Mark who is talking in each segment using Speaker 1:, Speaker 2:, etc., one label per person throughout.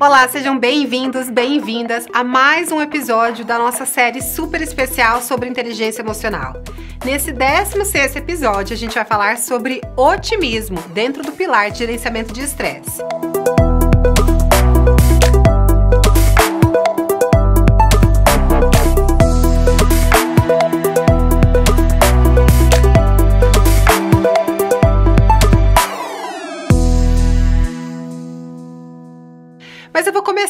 Speaker 1: Olá, sejam bem-vindos, bem-vindas a mais um episódio da nossa série super especial sobre inteligência emocional. Nesse 16 episódio, a gente vai falar sobre otimismo dentro do pilar de gerenciamento de estresse.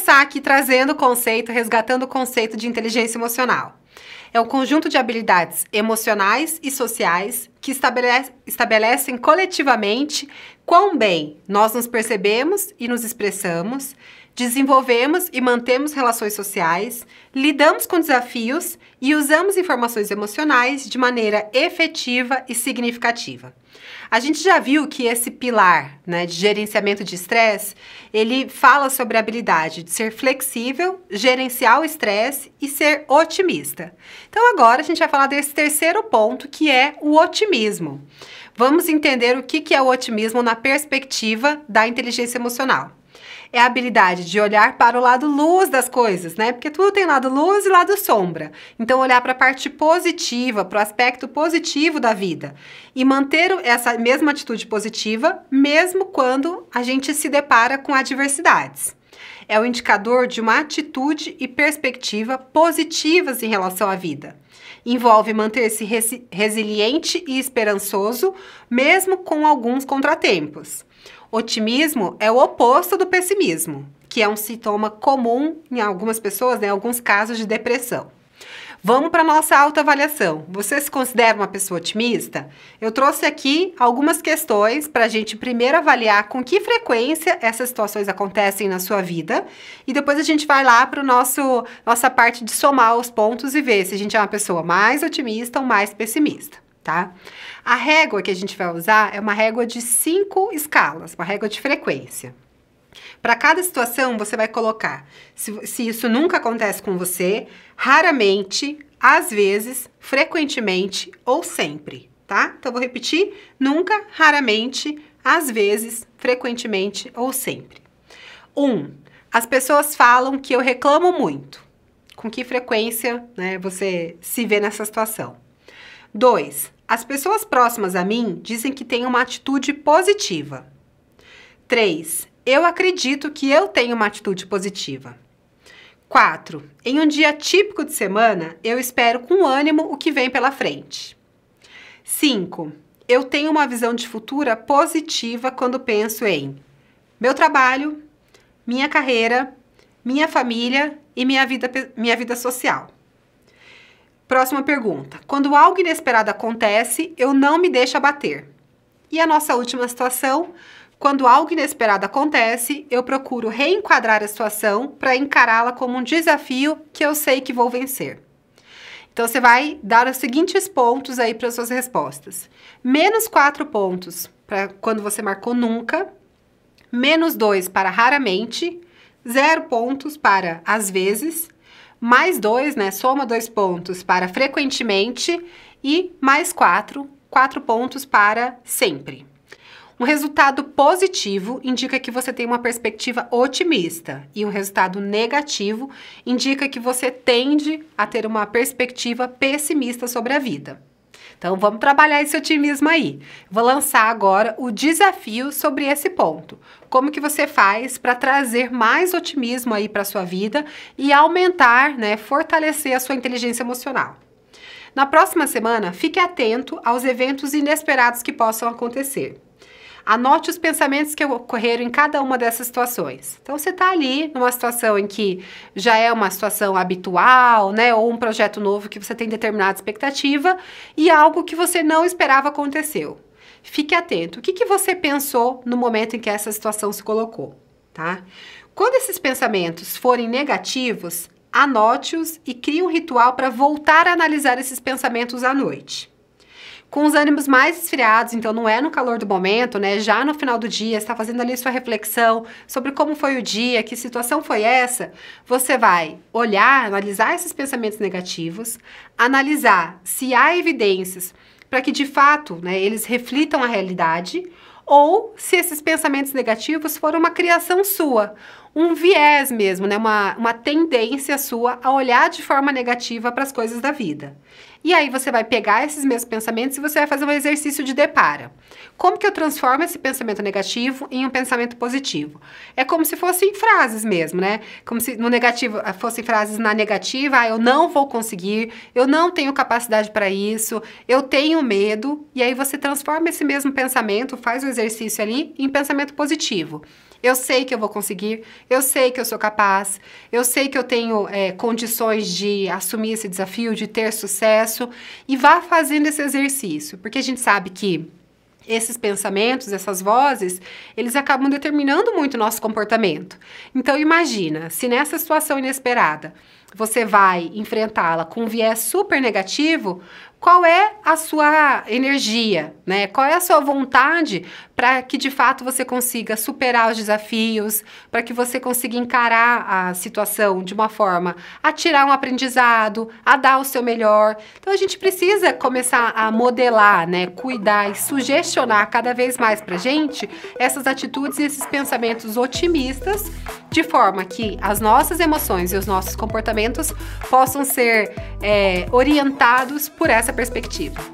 Speaker 1: começar aqui trazendo o conceito, resgatando o conceito de inteligência emocional. É o um conjunto de habilidades emocionais e sociais que estabelece, estabelecem coletivamente quão bem nós nos percebemos e nos expressamos Desenvolvemos e mantemos relações sociais, lidamos com desafios e usamos informações emocionais de maneira efetiva e significativa. A gente já viu que esse pilar né, de gerenciamento de estresse, ele fala sobre a habilidade de ser flexível, gerenciar o estresse e ser otimista. Então agora a gente vai falar desse terceiro ponto, que é o otimismo. Vamos entender o que é o otimismo na perspectiva da inteligência emocional é a habilidade de olhar para o lado luz das coisas, né? Porque tudo tem lado luz e lado sombra. Então, olhar para a parte positiva, para o aspecto positivo da vida. E manter essa mesma atitude positiva, mesmo quando a gente se depara com adversidades é o indicador de uma atitude e perspectiva positivas em relação à vida envolve manter-se resi resiliente e esperançoso, mesmo com alguns contratempos. Otimismo é o oposto do pessimismo, que é um sintoma comum em algumas pessoas, né, em alguns casos de depressão. Vamos para nossa autoavaliação. Você se considera uma pessoa otimista? Eu trouxe aqui algumas questões para a gente primeiro avaliar com que frequência essas situações acontecem na sua vida e depois a gente vai lá para nosso nossa parte de somar os pontos e ver se a gente é uma pessoa mais otimista ou mais pessimista tá? A régua que a gente vai usar é uma régua de cinco escalas, uma régua de frequência. Para cada situação, você vai colocar se, se isso nunca acontece com você, raramente, às vezes, frequentemente ou sempre, tá? Então, vou repetir: nunca, raramente, às vezes, frequentemente ou sempre. 1. Um, as pessoas falam que eu reclamo muito. Com que frequência né, você se vê nessa situação? 2. As pessoas próximas a mim dizem que tenho uma atitude positiva. 3. Eu acredito que eu tenho uma atitude positiva. 4. Em um dia típico de semana, eu espero com ânimo o que vem pela frente. 5. Eu tenho uma visão de futura positiva quando penso em meu trabalho, minha carreira, minha família e minha vida, minha vida social. Próxima pergunta. Quando algo inesperado acontece, eu não me deixo abater. E a nossa última situação quando algo inesperado acontece, eu procuro reenquadrar a situação para encará-la como um desafio que eu sei que vou vencer. Então, você vai dar os seguintes pontos aí para suas respostas: menos 4 pontos para quando você marcou nunca, menos 2 para raramente, 0 pontos para às vezes, mais 2, né? Soma 2 pontos para frequentemente e mais 4, 4 pontos para sempre. Um resultado positivo indica que você tem uma perspectiva otimista, e um resultado negativo indica que você tende a ter uma perspectiva pessimista sobre a vida. Então vamos trabalhar esse otimismo aí. Vou lançar agora o desafio sobre esse ponto. Como que você faz para trazer mais otimismo aí para sua vida e aumentar, né, fortalecer a sua inteligência emocional? Na próxima semana, fique atento aos eventos inesperados que possam acontecer. Anote os pensamentos que ocorreram em cada uma dessas situações. Então, você está ali numa situação em que já é uma situação habitual, né? Ou um projeto novo que você tem determinada expectativa e algo que você não esperava aconteceu. Fique atento. O que, que você pensou no momento em que essa situação se colocou, tá? Quando esses pensamentos forem negativos, anote-os e crie um ritual para voltar a analisar esses pensamentos à noite com os ânimos mais esfriados, então não é no calor do momento, né? Já no final do dia, está fazendo ali sua reflexão sobre como foi o dia, que situação foi essa, você vai olhar, analisar esses pensamentos negativos, analisar se há evidências para que de fato, né, eles reflitam a realidade ou se esses pensamentos negativos foram uma criação sua, um viés mesmo, né? Uma, uma tendência sua a olhar de forma negativa para as coisas da vida. E aí você vai pegar esses mesmos pensamentos e você vai fazer um exercício de depara. Como que eu transformo esse pensamento negativo em um pensamento positivo? É como se fossem frases mesmo, né? Como se no negativo ah, fossem frases na negativa, ah, eu não vou conseguir, eu não tenho capacidade para isso, eu tenho medo. E aí você transforma esse mesmo pensamento, faz o exercício ali em pensamento positivo. Eu sei que eu vou conseguir, eu sei que eu sou capaz, eu sei que eu tenho é, condições de assumir esse desafio, de ter sucesso, e vá fazendo esse exercício, porque a gente sabe que esses pensamentos, essas vozes, eles acabam determinando muito o nosso comportamento. Então imagina, se nessa situação inesperada você vai enfrentá-la com um viés super negativo, qual é a sua energia, né? Qual é a sua vontade para que de fato você consiga superar os desafios, para que você consiga encarar a situação de uma forma a tirar um aprendizado, a dar o seu melhor. Então a gente precisa começar a modelar, né, cuidar e sugestionar cada vez mais para gente essas atitudes e esses pensamentos otimistas, de forma que as nossas emoções e os nossos comportamentos pensamentos possam ser é, orientados por essa perspectiva.